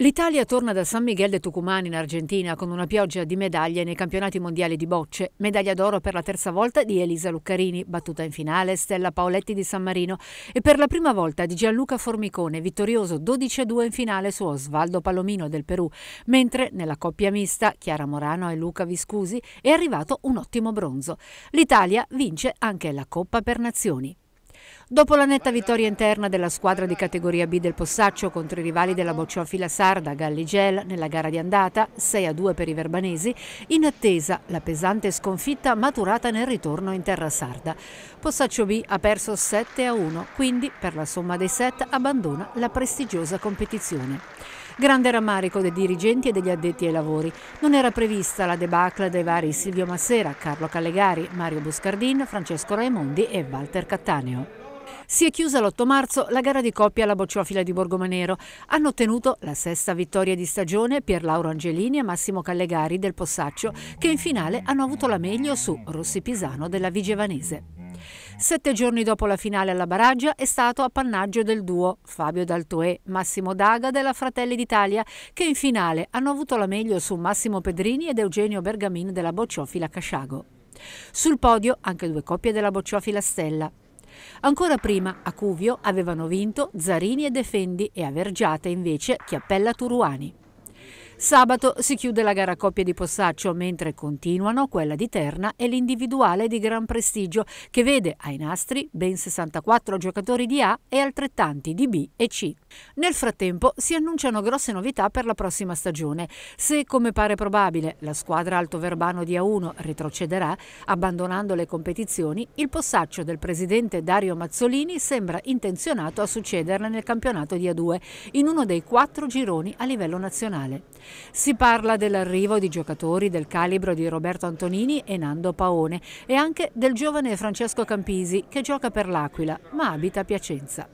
L'Italia torna da San Miguel de Tucumán in Argentina con una pioggia di medaglie nei campionati mondiali di bocce. Medaglia d'oro per la terza volta di Elisa Luccarini, battuta in finale Stella Paoletti di San Marino e per la prima volta di Gianluca Formicone, vittorioso 12-2 in finale su Osvaldo Palomino del Perù, mentre nella coppia mista Chiara Morano e Luca Viscusi è arrivato un ottimo bronzo. L'Italia vince anche la Coppa per Nazioni. Dopo la netta vittoria interna della squadra di categoria B del Possaccio contro i rivali della bocciofila sarda Galligel nella gara di andata, 6-2 per i verbanesi, in attesa la pesante sconfitta maturata nel ritorno in terra sarda. Possaccio B ha perso 7-1, quindi per la somma dei set abbandona la prestigiosa competizione. Grande rammarico dei dirigenti e degli addetti ai lavori. Non era prevista la debacle dei vari Silvio Massera, Carlo Callegari, Mario Buscardin, Francesco Raimondi e Walter Cattaneo. Si è chiusa l'8 marzo la gara di coppia alla bocciofila di Borgomanero. Hanno ottenuto la sesta vittoria di stagione per Lauro Angelini e Massimo Callegari del Possaccio, che in finale hanno avuto la meglio su Rossi Pisano della Vigevanese. Sette giorni dopo la finale alla Baraggia è stato appannaggio del duo Fabio Daltoe, e Massimo Daga della Fratelli d'Italia, che in finale hanno avuto la meglio su Massimo Pedrini ed Eugenio Bergamin della bocciofila Casciago. Sul podio anche due coppie della bocciofila Stella. Ancora prima a Cuvio avevano vinto Zarini e Defendi e a Vergiate invece Chiappella Turuani. Sabato si chiude la gara coppia di Possaccio, mentre continuano quella di Terna e l'individuale di gran prestigio, che vede ai nastri ben 64 giocatori di A e altrettanti di B e C. Nel frattempo si annunciano grosse novità per la prossima stagione. Se, come pare probabile, la squadra altoverbano di A1 retrocederà, abbandonando le competizioni, il Possaccio del presidente Dario Mazzolini sembra intenzionato a succederla nel campionato di A2, in uno dei quattro gironi a livello nazionale. Si parla dell'arrivo di giocatori del calibro di Roberto Antonini e Nando Paone e anche del giovane Francesco Campisi che gioca per l'Aquila ma abita a Piacenza.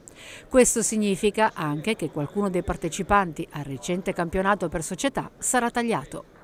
Questo significa anche che qualcuno dei partecipanti al recente campionato per società sarà tagliato.